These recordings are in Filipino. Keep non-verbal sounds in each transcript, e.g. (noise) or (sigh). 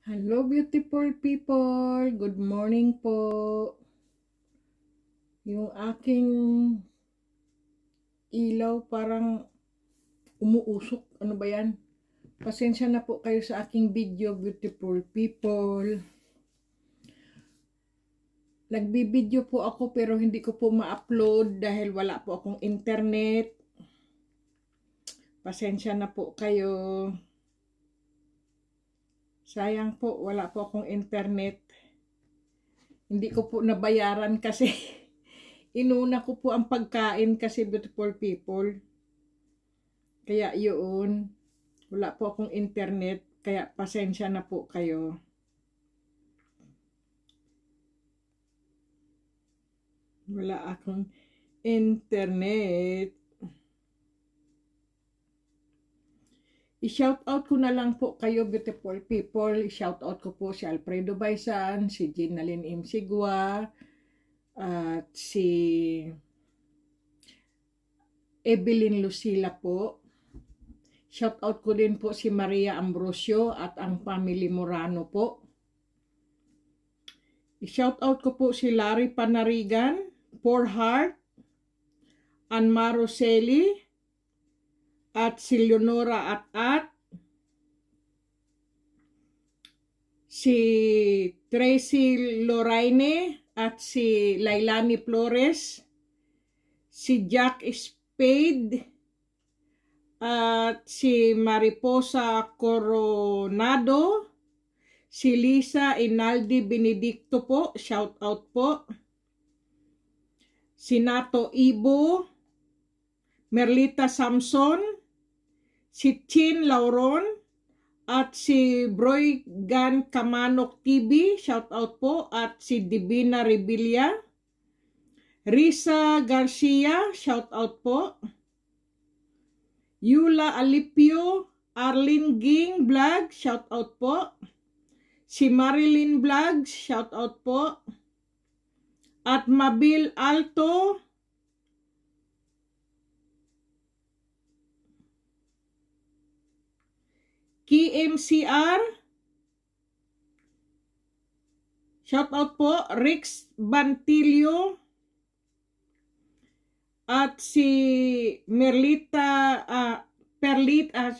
Hello beautiful people! Good morning po! Yung aking ilaw parang umuusok. Ano ba yan? Pasensya na po kayo sa aking video beautiful people. Nagbibideo po ako pero hindi ko po ma-upload dahil wala po akong internet. Pasensya na po kayo. Sayang po, wala po akong internet. Hindi ko po nabayaran kasi (laughs) inuna ko po ang pagkain kasi beautiful people. Kaya yun, wala po akong internet. Kaya pasensya na po kayo. Wala akong internet. I-shout out ko na lang po kayo beautiful people. I-shout out ko po si Alfredo Baisan, si Ginalyn Sigua, at si Evelyn Lucila po. Shout out ko din po si Maria Ambrosio at ang family Morano po. I-shout out ko po si Larry Panarigan, Four Heart, Anma Roseli, at si Leonora at at si Tracy Loraine at si Lailani Flores, si Jack Spade at si Mariposa Coronado, si Lisa Inaldi Benedicto po, shout out po, si Nato Ibo, Merlita Samson, si Chin Lauron, at si Broygan Kamanok TV, shout out po, at si Divina Rebilla, Risa Garcia, shout out po, Yula Alipio, Arlene Ging Vlog, shout out po, si Marilyn Vlog, shout out po, at Mabil Alto, MCR. Shout out po, Rix Bantilio. At si Merlita, uh, Perlit, uh,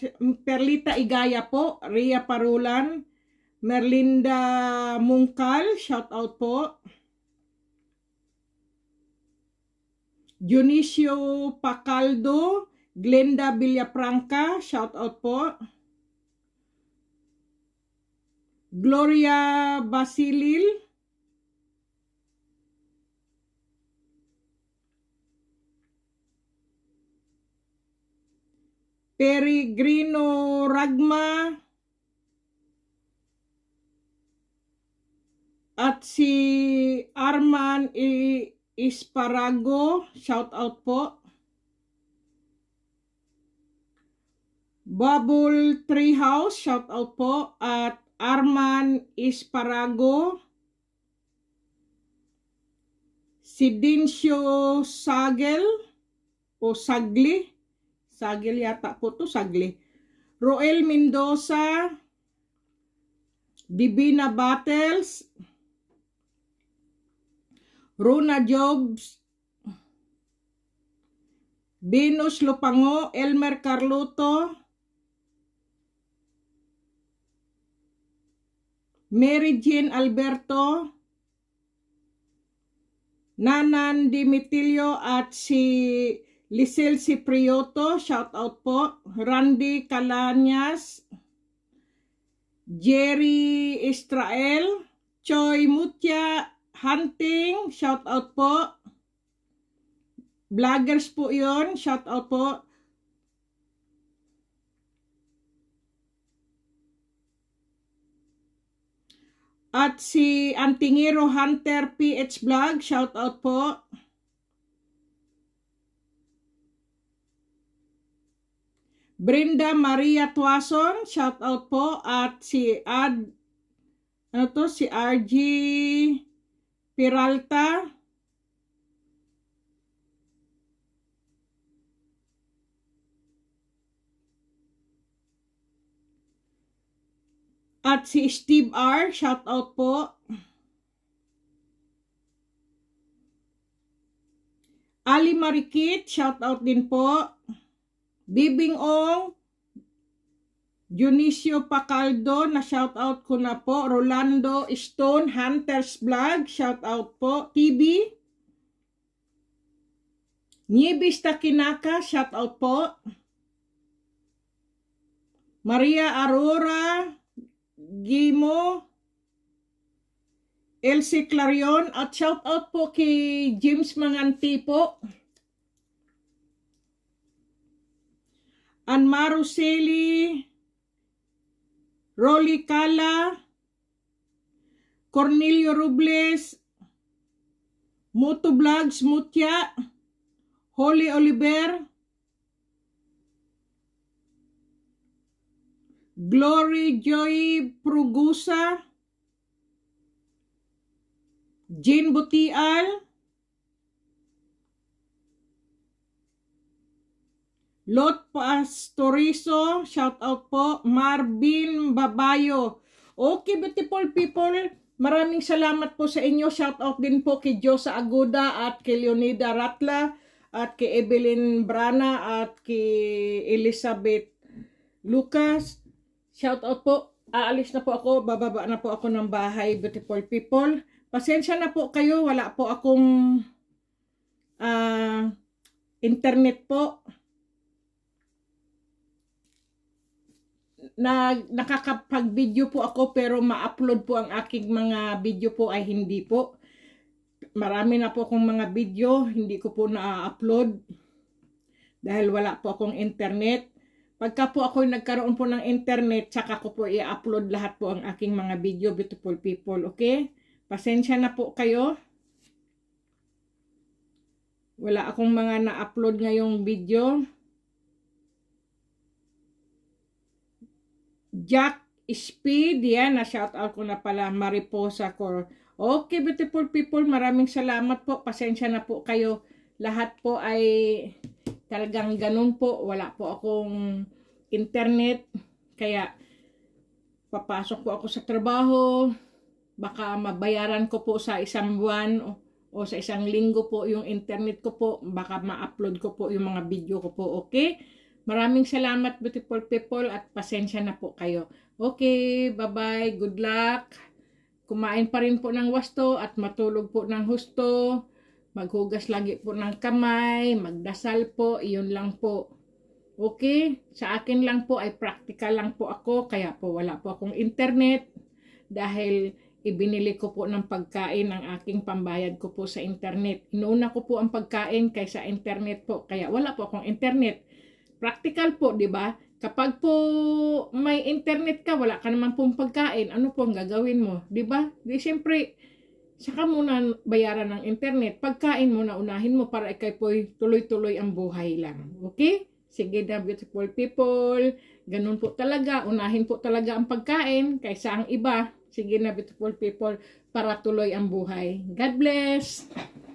Perlita Igaya po, Ria Parulan. Merlinda Mungkal, shout out po. Dionisio Pacaldo, Glenda Villapranca, shout out po. Gloria Basilil. Peregrino Ragma. At si Arman I Isparago. Shout out po. Bubble Treehouse, shout out po. At Arman Esparago, Sidencio Sagel, o Sagli, Sagil yata po to, Sagli, Roel Mendoza, Bibina Battles, Runa Jobs, Venus Lupango, Elmer Carluto, Mary Jean Alberto, Nanan Dimitilio at si Lisel Ciprioto, shout out po. Randy Calanyas, Jerry Israel, Choi Mutya Hunting, shout out po. Vloggers po yon shout out po. At si Antingiro Hunter PH Vlog, shout out po. Brenda Maria Tuason, shout out po. At si Ad, ano to, si RG Peralta. At si Steve R, shout out po. Ali Marikit, shout out din po. Bibing Ong, Junicio Pacaldo, na shout out ko na po. Rolando Stone, Hunters Blog, shout out po. TV, Niebis Takinaka, shout out po. Maria Aurora, Gimo, Elsie Clarion, at shout out po kay James Manganti po. Anma Roseli, Rolly Cala, Cornelio Robles, Moto Vlogs Mutya, Holly Oliver, Glory Joy Prugusa, Jean Butial, Lot Pastorizo, shout out po, Marvin Babayo. Okay, beautiful people, maraming salamat po sa inyo. Shout out din po kay Josa Aguda at kay Leonida Ratla at kay Evelyn Brana at kay Elizabeth Lucas Shout out po. Aalis na po ako. Bababa na po ako ng bahay, beautiful people. Pasensya na po kayo. Wala po akong uh, internet po. na nakakapag-video po ako pero ma-upload po ang aking mga video po ay hindi po. Marami na po akong mga video, hindi ko po na-upload dahil wala po akong internet. Pagka po ako nagkaroon po ng internet, tsaka ko po i-upload lahat po ang aking mga video, beautiful people, okay? Pasensya na po kayo. Wala akong mga na-upload ngayong video. Jack Speed, yan, na-shout out ko na pala, Mariposa Core. Okay, beautiful people, maraming salamat po. Pasensya na po kayo. Lahat po ay Talagang ganun po, wala po akong internet. Kaya papasok po ako sa trabaho, baka mabayaran ko po sa isang buwan o, o sa isang linggo po yung internet ko po, baka ma-upload ko po yung mga video ko po, okay? Maraming salamat beautiful people at pasensya na po kayo. Okay, bye-bye, good luck. Kumain pa rin po ng wasto at matulog po ng husto. Maghugas lagi po ng kamay, magdasal po, iyon lang po. Okay, sa akin lang po ay practical lang po ako, kaya po wala po akong internet dahil ibinili ko po ng pagkain ang aking pambayad ko po sa internet. Inuna ko po ang pagkain kaysa internet po. Kaya wala po akong internet. Practical po, di ba? Kapag po may internet ka, wala ka naman pong pagkain, ano po ang gagawin mo? Di ba? Di siyempre, saka muna bayaran ng internet. Pagkain muna unahin mo para ikay po tuloy-tuloy ang buhay lang. Okay? Sige na beautiful people. Ganun po talaga. Unahin po talaga ang pagkain kaysa ang iba. Sige na beautiful people para tuloy ang buhay. God bless!